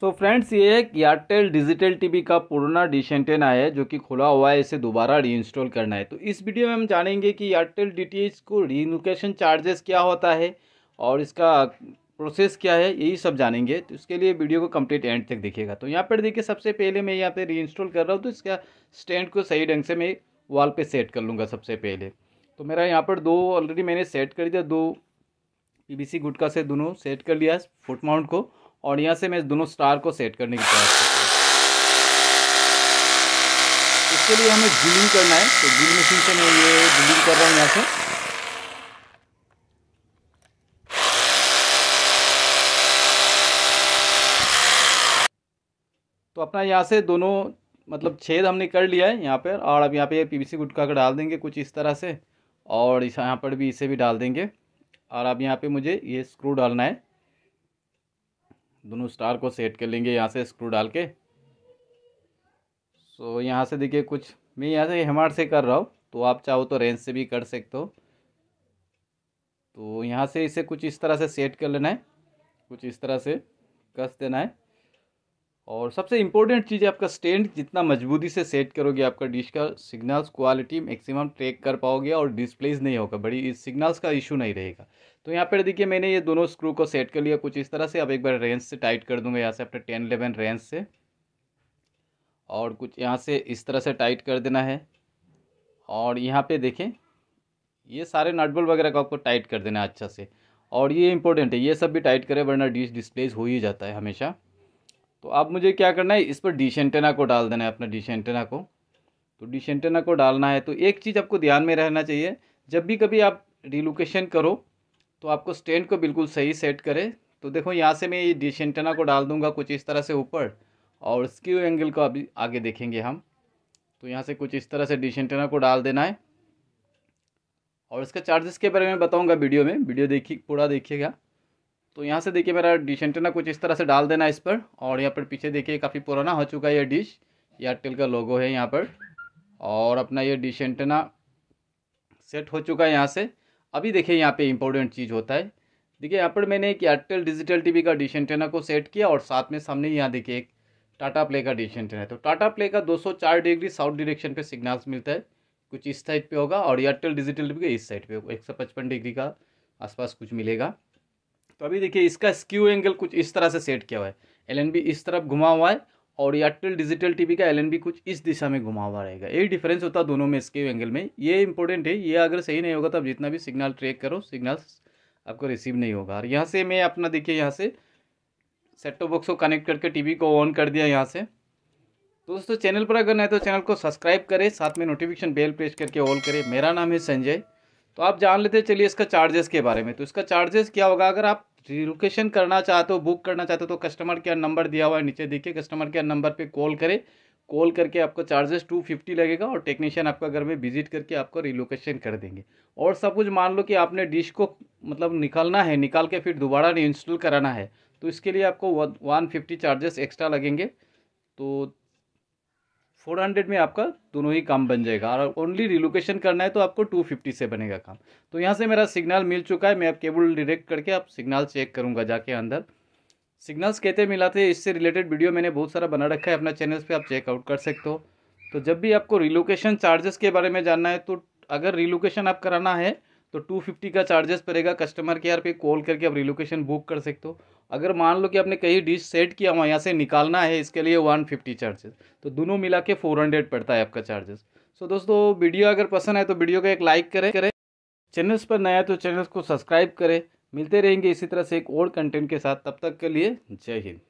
तो so friends ये एक एयरटेल डिजिटल टीवी का पुराना डिशेंटेना है जो कि खुला हुआ है इसे दोबारा रीइंस्टॉल करना है तो इस वीडियो में हम जानेंगे कि एयरटेल डीटीएच को रीलोकेशन चार्जेस क्या होता है और इसका प्रोसेस क्या है यही सब जानेंगे तो इसके लिए वीडियो को कंप्लीट एंड तक देखिएगा तो यहाँ पर देखिए सबसे पहले मैं यहाँ पर रीइंस्टॉल कर रहा हूँ तो इसका स्टैंड को सही ढंग से मैं वॉल पर सेट कर लूँगा सबसे पहले तो मेरा यहाँ पर दो ऑलरेडी मैंने सेट कर दिया दो पी गुटका से दोनों सेट कर लिया फुट माउंट को और यहाँ से मैं दोनों स्टार को सेट करने की प्रयास करता हूँ इसके लिए हमें ड्रिलिंग करना है तो ड्रिल मशीन से मैं ये ड्रिलिंग कर रहा हूँ यहाँ से तो अपना यहाँ से दोनों मतलब छेद हमने कर लिया है यहाँ पर और अब यहाँ पे पी सी गुटका का डाल देंगे कुछ इस तरह से और यहाँ पर भी इसे भी डाल देंगे और अब यहाँ पे मुझे ये स्क्रू डालना है दोनों स्टार को सेट कर लेंगे यहाँ से स्क्रू डाल के सो so, यहाँ से देखिए कुछ मैं यहाँ से हेमार से कर रहा हूँ तो आप चाहो तो रेंज से भी कर सकते हो तो यहाँ से इसे कुछ इस तरह से सेट कर लेना है कुछ इस तरह से कस देना है और सबसे इम्पोर्टेंट चीज़ है आपका स्टैंड जितना मजबूती से सेट करोगे आपका डिश का सिग्नल्स क्वालिटी मैक्सिमम ट्रेक कर पाओगे और डिस्प्लेस नहीं होगा बड़ी सिग्नल्स का इशू नहीं रहेगा तो यहाँ पर देखिए मैंने ये दोनों स्क्रू को सेट कर लिया कुछ इस तरह से अब एक बार रेंज से टाइट कर दूंगा यहाँ से अपने टेन इलेवन रेंज से और कुछ यहाँ से इस तरह से टाइट कर देना है और यहाँ पर देखें ये सारे नटबल वगैरह को आपको टाइट कर देना है अच्छा से और ये इंपॉर्टेंट है ये सब भी टाइट करें वरना डिश डिस्प्लेस हो ही जाता है हमेशा तो अब मुझे क्या करना है इस पर डिशेंटेना को डाल देना है अपना डिशेंटेना को तो डिशेंटेना को डालना है तो एक चीज़ आपको ध्यान में रहना चाहिए जब भी कभी आप रिलोकेशन करो तो आपको स्टैंड को बिल्कुल सही सेट करें तो देखो यहाँ से मैं ये डिशेंटेना को डाल दूंगा कुछ इस तरह से ऊपर और स्क्यू एंगल को अभी आगे देखेंगे हम तो यहाँ से कुछ इस तरह से डिशेंटेना को डाल देना है और इसका चार्जेस के बारे में बताऊँगा वीडियो में वीडियो देखिए पूरा देखिएगा तो यहाँ से देखिए मेरा डिश एंटेना कुछ इस तरह से डाल देना इस पर और यहाँ पर पीछे देखिए काफ़ी पुराना हो चुका है ये डिश एयरटेल का लोगो है यहाँ पर और अपना ये डिश एंटेना सेट हो चुका है यहाँ से अभी देखिए यहाँ पे इंपॉर्टेंट चीज़ होता है देखिए यहाँ पर मैंने एक एयरटेल डिजिटल टी का डिश एंटेना को सेट किया और साथ में सामने यहाँ देखिए एक टाटा प्ले का डिश एंटेना है तो टाटा प्ले का दो डिग्री साउथ डिरेक्शन पर सिग्नल्स मिलता है कुछ इस साइड पर होगा और एयरटेल डिजिटल टी का इस साइड पर होगा एक डिग्री का आसपास कुछ मिलेगा तो अभी देखिए इसका स्क्यू एंगल कुछ इस तरह से सेट किया हुआ है एल इस तरफ घुमा हुआ है और एयरटेल डिजिटल टीवी का एल कुछ इस दिशा में घुमा हुआ रहेगा यही डिफरेंस होता है दोनों में स्क्यू एंगल में ये इंपॉर्टेंट है ये अगर सही नहीं होगा तो आप जितना भी सिग्नल ट्रेक करो सिग्नल आपको रिसीव नहीं होगा और यहाँ से मैं अपना देखिए यहाँ से सेट टॉप बॉक्स को कनेक्ट करके वी को ऑन कर दिया यहाँ से तो दोस्तों चैनल पर अगर नहीं तो चैनल को सब्सक्राइब करें साथ में नोटिफिकेशन बेल प्रेस करके ऑल करें मेरा नाम है संजय तो आप जान लेते चलिए इसका चार्जेस के बारे में तो इसका चार्जेस क्या होगा अगर आप रिलोकेशन करना चाहते हो बुक करना चाहते हो तो कस्टमर केयर नंबर दिया हुआ है नीचे देखिए कस्टमर केयर नंबर पे कॉल करें कॉल करके आपको चार्जेस टू फिफ्टी लगेगा और टेक्नीशियन आपका घर में विजिट करके आपको रिलोकेशन कर देंगे और सब कुछ मान लो कि आपने डिश को मतलब निकालना है निकाल के फिर दोबारा री इंस्टॉल कराना है तो इसके लिए आपको वन फिफ्टी चार्जेस एक्स्ट्रा लगेंगे तो फोर हंड्रेड में आपका दोनों ही काम बन जाएगा और ओनली रिलोकेशन करना है तो आपको टू फिफ्टी से बनेगा काम तो यहाँ से मेरा सिग्नल मिल चुका है मैं आप केबल डिरेक्ट करके आप सिग्नल चेक करूँगा जाके अंदर सिग्नल्स कहते मिला थे इससे रिलेटेड वीडियो मैंने बहुत सारा बना रखा है अपना चैनल पर आप चेकआउट कर सकते हो तो जब भी आपको रिलोकेशन चार्जेस के बारे में जानना है तो अगर रिलोकेशन आप कराना है तो 250 का चार्जेस पड़ेगा कस्टमर केयर पे कॉल करके आप रिलोकेशन बुक कर सकते हो अगर मान लो कि आपने कहीं डिश सेट किया हुआ यहाँ से निकालना है इसके लिए वन फिफ्टी चार्जेस तो दोनों मिला के फोर हंड्रेड पड़ता है आपका चार्जेस सो so, दोस्तों वीडियो अगर पसंद तो है तो वीडियो को एक लाइक करें करें चैनल्स पर नया तो चैनल्स को सब्सक्राइब करें मिलते रहेंगे इसी तरह से एक और कंटेंट के साथ तब तक के लिए जय हिंद